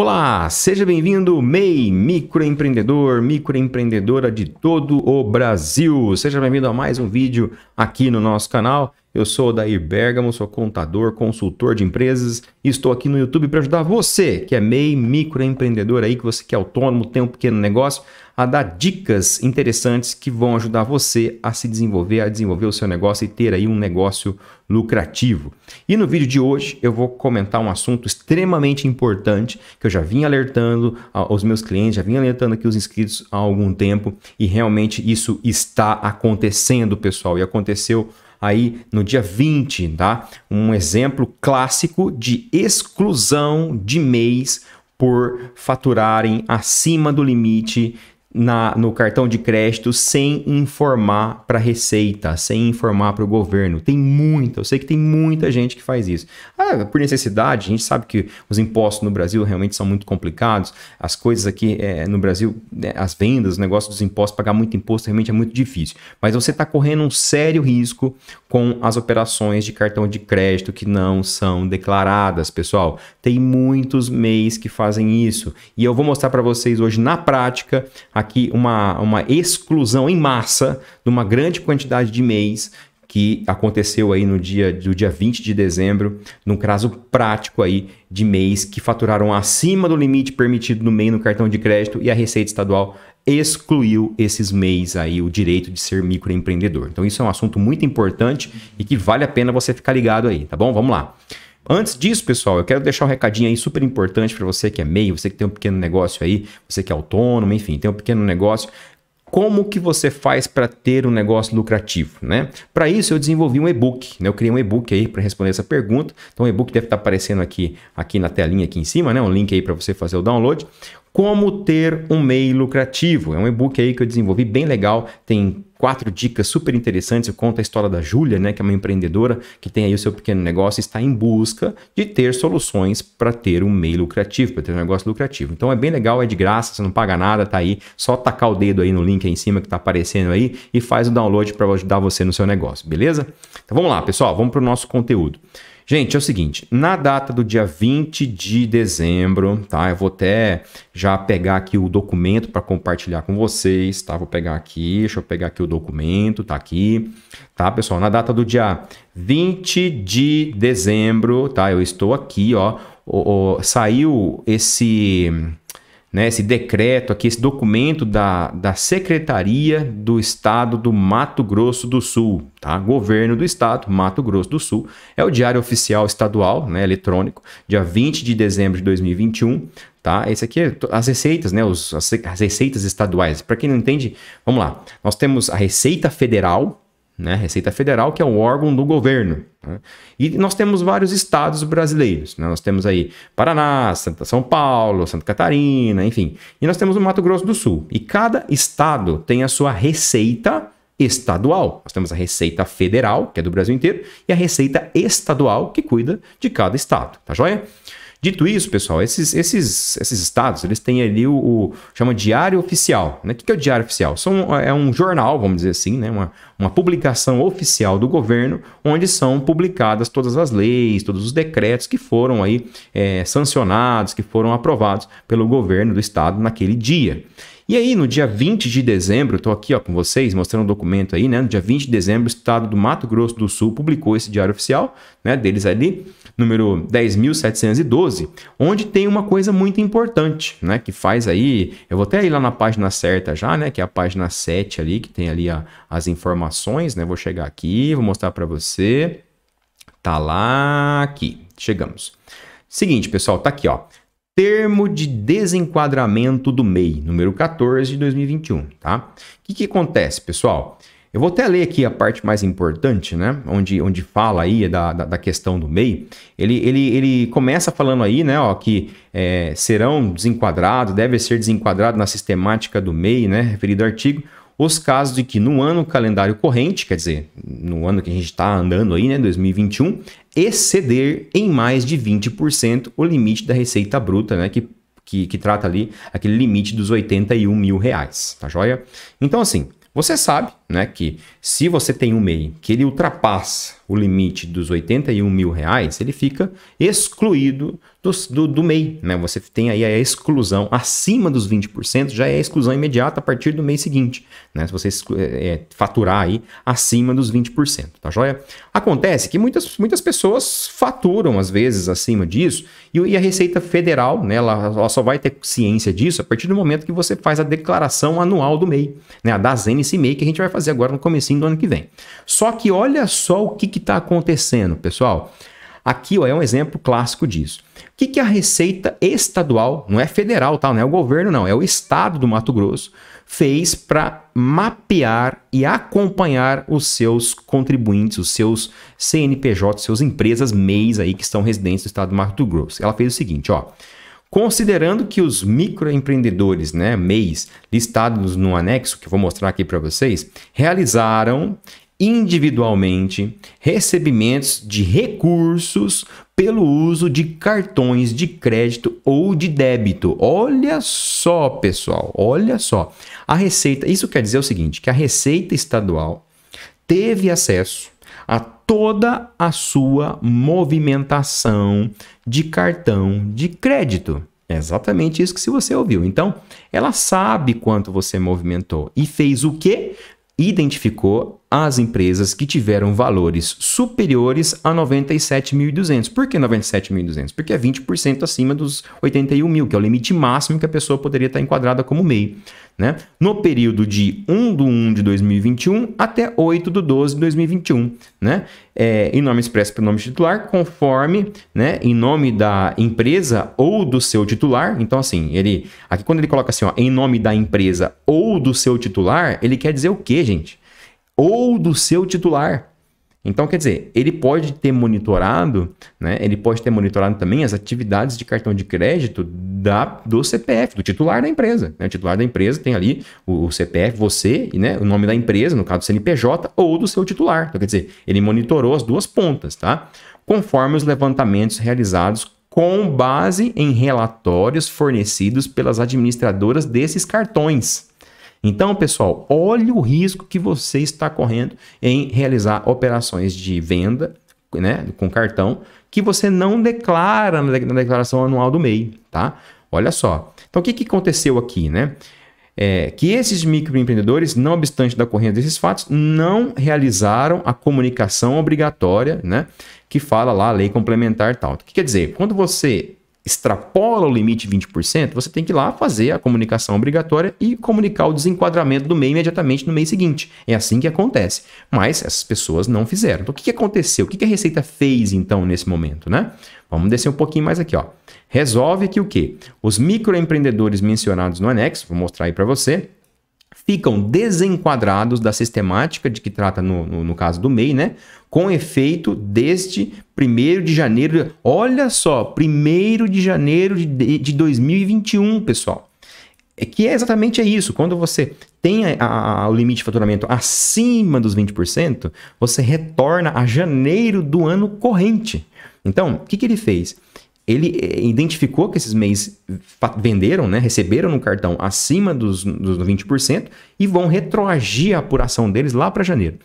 Olá, seja bem-vindo, MEI, microempreendedor, microempreendedora de todo o Brasil. Seja bem-vindo a mais um vídeo aqui no nosso canal. Eu sou o Dair Bergamo, sou contador, consultor de empresas e estou aqui no YouTube para ajudar você que é MEI, microempreendedor aí, que você que é autônomo, tem um pequeno negócio, a dar dicas interessantes que vão ajudar você a se desenvolver, a desenvolver o seu negócio e ter aí um negócio lucrativo. E no vídeo de hoje eu vou comentar um assunto extremamente importante que eu já vim alertando aos ah, meus clientes, já vim alertando aqui os inscritos há algum tempo e realmente isso está acontecendo, pessoal, e aconteceu aí no dia 20, tá? Um exemplo clássico de exclusão de mês por faturarem acima do limite na, no cartão de crédito sem informar para a Receita, sem informar para o governo. Tem muita, eu sei que tem muita gente que faz isso. Ah, por necessidade, a gente sabe que os impostos no Brasil realmente são muito complicados, as coisas aqui é, no Brasil, né, as vendas, o negócio dos impostos, pagar muito imposto realmente é muito difícil. Mas você está correndo um sério risco com as operações de cartão de crédito que não são declaradas, pessoal. Tem muitos MEIs que fazem isso. E eu vou mostrar para vocês hoje na prática aqui uma, uma exclusão em massa de uma grande quantidade de mês que aconteceu aí no dia do dia 20 de dezembro, num caso prático aí de mês que faturaram acima do limite permitido no MEI no cartão de crédito e a Receita Estadual excluiu esses MEIs aí o direito de ser microempreendedor. Então isso é um assunto muito importante e que vale a pena você ficar ligado aí, tá bom? Vamos lá. Antes disso, pessoal, eu quero deixar um recadinho aí super importante para você que é meio, você que tem um pequeno negócio aí, você que é autônomo, enfim, tem um pequeno negócio. Como que você faz para ter um negócio lucrativo, né? Para isso eu desenvolvi um e-book, né? Eu criei um e-book aí para responder essa pergunta. Então o e-book deve estar tá aparecendo aqui, aqui na telinha aqui em cima, né? Um link aí para você fazer o download. Como ter um MEI lucrativo. É um e-book aí que eu desenvolvi bem legal, tem quatro dicas super interessantes. Eu conto a história da Júlia, né, que é uma empreendedora que tem aí o seu pequeno negócio e está em busca de ter soluções para ter um MEI lucrativo, para ter um negócio lucrativo. Então é bem legal, é de graça, você não paga nada, tá aí. Só tacar o dedo aí no link aí em cima que está aparecendo aí e faz o download para ajudar você no seu negócio, beleza? Então vamos lá, pessoal, vamos para o nosso conteúdo. Gente, é o seguinte, na data do dia 20 de dezembro, tá? Eu vou até já pegar aqui o documento para compartilhar com vocês, tá? Vou pegar aqui, deixa eu pegar aqui o documento, tá aqui. Tá, pessoal? Na data do dia 20 de dezembro, tá? Eu estou aqui, ó. o saiu esse né, esse decreto aqui, esse documento da, da Secretaria do Estado do Mato Grosso do Sul, tá? Governo do Estado, Mato Grosso do Sul. É o Diário Oficial Estadual, né, eletrônico, dia 20 de dezembro de 2021, tá? Esse aqui é as receitas, né, os, as, as receitas estaduais. Para quem não entende, vamos lá. Nós temos a Receita Federal, né? Receita Federal, que é um órgão do governo. Né? E nós temos vários estados brasileiros. Né? Nós temos aí Paraná, Santa São Paulo, Santa Catarina, enfim. E nós temos o Mato Grosso do Sul. E cada estado tem a sua receita estadual. Nós temos a Receita Federal, que é do Brasil inteiro, e a Receita Estadual, que cuida de cada estado. Tá joia? Dito isso, pessoal, esses, esses, esses estados, eles têm ali o, o chama diário oficial. Né? O que é o diário oficial? São, é um jornal, vamos dizer assim, né? uma, uma publicação oficial do governo, onde são publicadas todas as leis, todos os decretos que foram aí é, sancionados, que foram aprovados pelo governo do estado naquele dia. E aí, no dia 20 de dezembro, estou aqui ó, com vocês mostrando o um documento aí, né? No dia 20 de dezembro, o estado do Mato Grosso do Sul publicou esse diário oficial, né? Deles ali, número 10.712, onde tem uma coisa muito importante, né? Que faz aí, eu vou até ir lá na página certa já, né? Que é a página 7 ali, que tem ali a, as informações, né? Vou chegar aqui, vou mostrar para você. Tá lá aqui. Chegamos. Seguinte, pessoal, tá aqui, ó. Termo de desenquadramento do MEI, número 14 de 2021, tá? O que, que acontece, pessoal? Eu vou até ler aqui a parte mais importante, né? Onde, onde fala aí da, da, da questão do MEI. Ele, ele, ele começa falando aí, né, ó, que é, serão desenquadrados, deve ser desenquadrado na sistemática do MEI, né? Referido ao artigo, os casos de que no ano calendário corrente, quer dizer, no ano que a gente está andando aí, né, 2021, exceder em mais de 20% o limite da receita bruta, né, que, que, que trata ali aquele limite dos 81 mil reais, tá joia? Então, assim, você sabe né, que se você tem um MEI que ele ultrapassa o limite dos 81 mil reais, ele fica excluído do, do, do MEI. Né? Você tem aí a exclusão acima dos 20%, já é a exclusão imediata a partir do mês seguinte, né? se você é, é, faturar aí acima dos 20%, tá joia? Acontece que muitas, muitas pessoas faturam às vezes acima disso e, e a Receita Federal né, ela, ela, só vai ter ciência disso a partir do momento que você faz a declaração anual do MEI, né? a DAZN-MEI que a gente vai fazer fazer agora no comecinho do ano que vem. Só que olha só o que está acontecendo, pessoal. Aqui ó, é um exemplo clássico disso. O que, que a Receita Estadual, não é federal, tá? não é o governo, não, é o estado do Mato Grosso, fez para mapear e acompanhar os seus contribuintes, os seus CNPJ, suas empresas MEIs aí que estão residentes do estado do Mato Grosso. Ela fez o seguinte, ó. Considerando que os microempreendedores, né, MEIs, listados no anexo, que eu vou mostrar aqui para vocês, realizaram individualmente recebimentos de recursos pelo uso de cartões de crédito ou de débito. Olha só, pessoal, olha só. A Receita, isso quer dizer o seguinte, que a Receita Estadual teve acesso toda a sua movimentação de cartão de crédito. É exatamente isso que se você ouviu. Então, ela sabe quanto você movimentou e fez o quê? Identificou as empresas que tiveram valores superiores a 97.200. Por que 97.200? Porque é 20% acima dos 81 mil, que é o limite máximo que a pessoa poderia estar enquadrada como MEI né? no período de 1 de 1 de 2021 até 8 de 12 de 2021, né? É, em nome expresso pelo nome titular, conforme né, em nome da empresa ou do seu titular. Então, assim, ele aqui quando ele coloca assim, ó, em nome da empresa ou do seu titular, ele quer dizer o quê, gente? Ou do seu titular. Então, quer dizer, ele pode ter monitorado, né? Ele pode ter monitorado também as atividades de cartão de crédito da, do CPF, do titular da empresa. Né? O titular da empresa tem ali o, o CPF, você, e né? o nome da empresa, no caso do CNPJ, ou do seu titular. Então, quer dizer, ele monitorou as duas pontas, tá? Conforme os levantamentos realizados com base em relatórios fornecidos pelas administradoras desses cartões. Então, pessoal, olhe o risco que você está correndo em realizar operações de venda né, com cartão que você não declara na declaração anual do MEI, tá? Olha só. Então, o que, que aconteceu aqui, né? É, que esses microempreendedores, não obstante da ocorrência desses fatos, não realizaram a comunicação obrigatória, né? Que fala lá a lei complementar tal. O que quer dizer? Quando você extrapola o limite 20%, você tem que ir lá fazer a comunicação obrigatória e comunicar o desenquadramento do MEI imediatamente no mês seguinte. É assim que acontece. Mas essas pessoas não fizeram. Então, o que aconteceu? O que a Receita fez, então, nesse momento, né? Vamos descer um pouquinho mais aqui, ó. Resolve que o quê? Os microempreendedores mencionados no anexo, vou mostrar aí para você, ficam desenquadrados da sistemática de que trata no, no, no caso do MEI, né? Com efeito deste 1 de janeiro. Olha só, 1 de janeiro de, de 2021, pessoal. É que é exatamente isso. Quando você tem a, a, o limite de faturamento acima dos 20%, você retorna a janeiro do ano corrente. Então, o que, que ele fez? ele eh, identificou que esses mês venderam, né, receberam no cartão acima dos, dos 20% e vão retroagir a apuração deles lá para janeiro.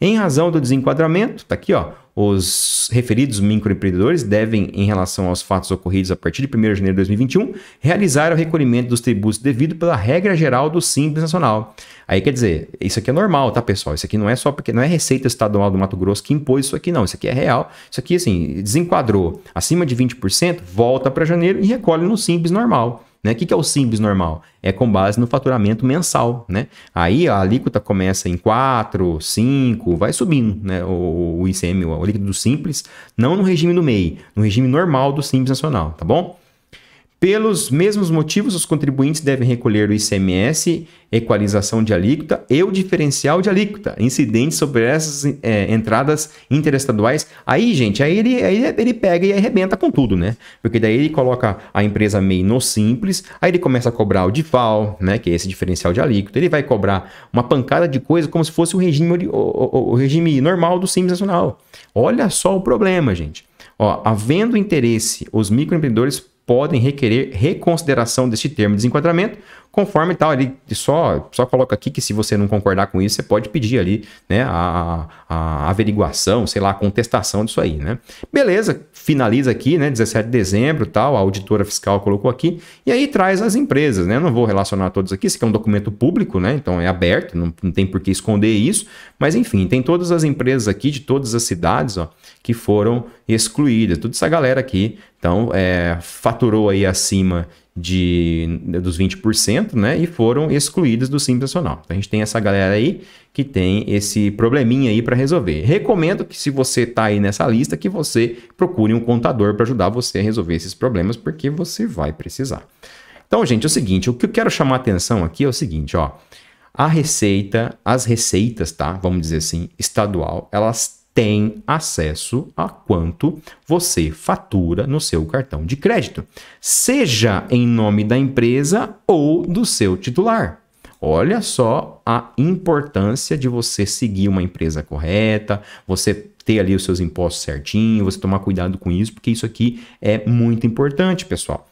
Em razão do desenquadramento, tá aqui, ó, os referidos microempreendedores devem, em relação aos fatos ocorridos a partir de 1 de janeiro de 2021, realizar o recolhimento dos tributos devido pela regra geral do Simples Nacional. Aí quer dizer, isso aqui é normal, tá, pessoal? Isso aqui não é só porque não é Receita Estadual do Mato Grosso que impôs isso aqui, não. Isso aqui é real. Isso aqui, assim, desenquadrou acima de 20%, volta para janeiro e recolhe no Simples normal. Né? O que é o simples normal? É com base no faturamento mensal. Né? Aí a alíquota começa em 4, 5, vai subindo né? o, o ICM, o alíquota do simples, não no regime do MEI, no regime normal do simples nacional, tá bom? Pelos mesmos motivos, os contribuintes devem recolher o ICMS, equalização de alíquota e o diferencial de alíquota, incidentes sobre essas é, entradas interestaduais. Aí, gente, aí ele, aí ele pega e arrebenta com tudo, né? Porque daí ele coloca a empresa MEI no simples, aí ele começa a cobrar o DIFAL, né? Que é esse diferencial de alíquota. Ele vai cobrar uma pancada de coisa como se fosse o regime, o, o, o regime normal do Simples Nacional. Olha só o problema, gente. Ó, havendo interesse, os microempreendedores podem requerer reconsideração deste termo de desenquadramento conforme tal, ele só, só coloca aqui que se você não concordar com isso, você pode pedir ali, né, a, a averiguação, sei lá, a contestação disso aí, né? Beleza, finaliza aqui, né, 17 de dezembro, tal, a auditora fiscal colocou aqui, e aí traz as empresas, né? Não vou relacionar todas aqui, isso aqui é um documento público, né? Então é aberto, não, não tem por que esconder isso, mas enfim, tem todas as empresas aqui de todas as cidades, ó, que foram excluídas. Toda essa galera aqui, então, é, faturou aí acima de, né, dos 20%, né? E foram excluídos do Simples Nacional. Então a gente tem essa galera aí que tem esse probleminha aí para resolver. Recomendo que se você está aí nessa lista que você procure um contador para ajudar você a resolver esses problemas, porque você vai precisar. Então, gente, é o seguinte, o que eu quero chamar a atenção aqui é o seguinte, ó. A receita, as receitas, tá? Vamos dizer assim, estadual, elas tem acesso a quanto você fatura no seu cartão de crédito, seja em nome da empresa ou do seu titular. Olha só a importância de você seguir uma empresa correta, você ter ali os seus impostos certinho, você tomar cuidado com isso, porque isso aqui é muito importante, pessoal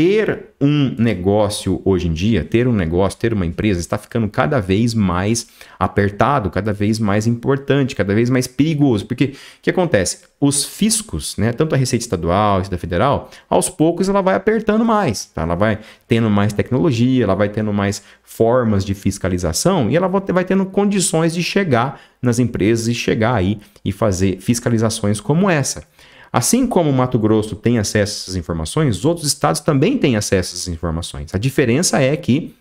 ter um negócio hoje em dia, ter um negócio, ter uma empresa, está ficando cada vez mais apertado, cada vez mais importante, cada vez mais perigoso. Porque o que acontece? Os fiscos, né, tanto a Receita Estadual, a Receita Federal, aos poucos ela vai apertando mais. Tá? Ela vai tendo mais tecnologia, ela vai tendo mais formas de fiscalização e ela vai tendo condições de chegar nas empresas e chegar aí e fazer fiscalizações como essa. Assim como o Mato Grosso tem acesso a essas informações, outros estados também têm acesso a essas informações. A diferença é que,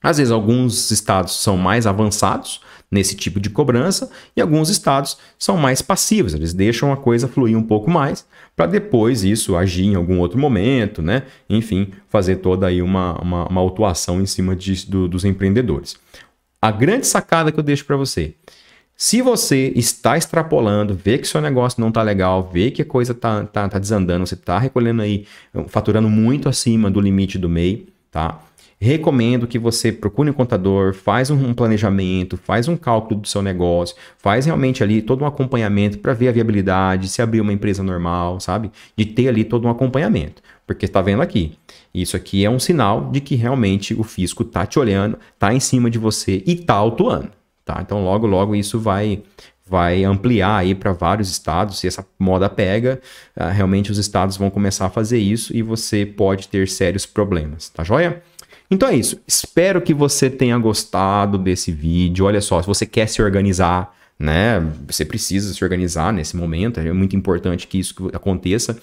às vezes, alguns estados são mais avançados nesse tipo de cobrança e alguns estados são mais passivos, eles deixam a coisa fluir um pouco mais para depois isso agir em algum outro momento, né? Enfim, fazer toda aí uma, uma, uma autuação em cima de, do, dos empreendedores. A grande sacada que eu deixo para você se você está extrapolando, vê que seu negócio não está legal, vê que a coisa está tá, tá desandando, você está recolhendo aí, hum, faturando muito acima do limite do MEI, tá? Recomendo que você procure um contador, faz um planejamento, faz um cálculo do seu negócio, faz realmente ali todo um acompanhamento para ver a viabilidade, se abrir uma empresa normal, sabe? De ter ali todo um acompanhamento. Porque está vendo aqui, isso aqui é um sinal de que realmente o fisco está te olhando, está em cima de você e está autuando. Tá? Então, logo, logo isso vai vai ampliar aí para vários estados. Se essa moda pega, uh, realmente os estados vão começar a fazer isso e você pode ter sérios problemas, tá joia? Então é isso. Espero que você tenha gostado desse vídeo. Olha só, se você quer se organizar, né? Você precisa se organizar nesse momento, é muito importante que isso aconteça.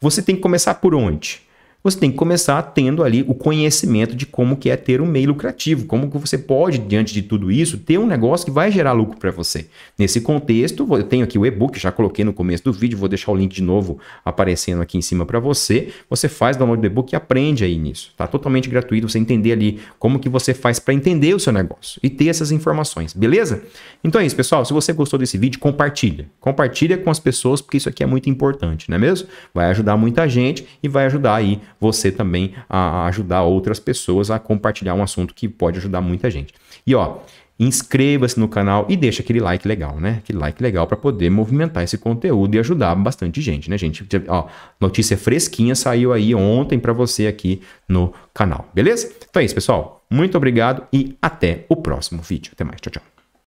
Você tem que começar por onde? você tem que começar tendo ali o conhecimento de como que é ter um meio lucrativo, como que você pode, diante de tudo isso, ter um negócio que vai gerar lucro para você. Nesse contexto, eu tenho aqui o e-book, já coloquei no começo do vídeo, vou deixar o link de novo aparecendo aqui em cima para você. Você faz download do e-book e aprende aí nisso. Tá totalmente gratuito você entender ali como que você faz para entender o seu negócio e ter essas informações, beleza? Então é isso, pessoal. Se você gostou desse vídeo, compartilha. Compartilha com as pessoas, porque isso aqui é muito importante, não é mesmo? Vai ajudar muita gente e vai ajudar aí você também a ajudar outras pessoas a compartilhar um assunto que pode ajudar muita gente. E ó, inscreva-se no canal e deixa aquele like legal, né? Aquele like legal para poder movimentar esse conteúdo e ajudar bastante gente, né, gente? Ó, notícia fresquinha saiu aí ontem para você aqui no canal, beleza? Então é isso, pessoal. Muito obrigado e até o próximo vídeo. Até mais. Tchau, tchau.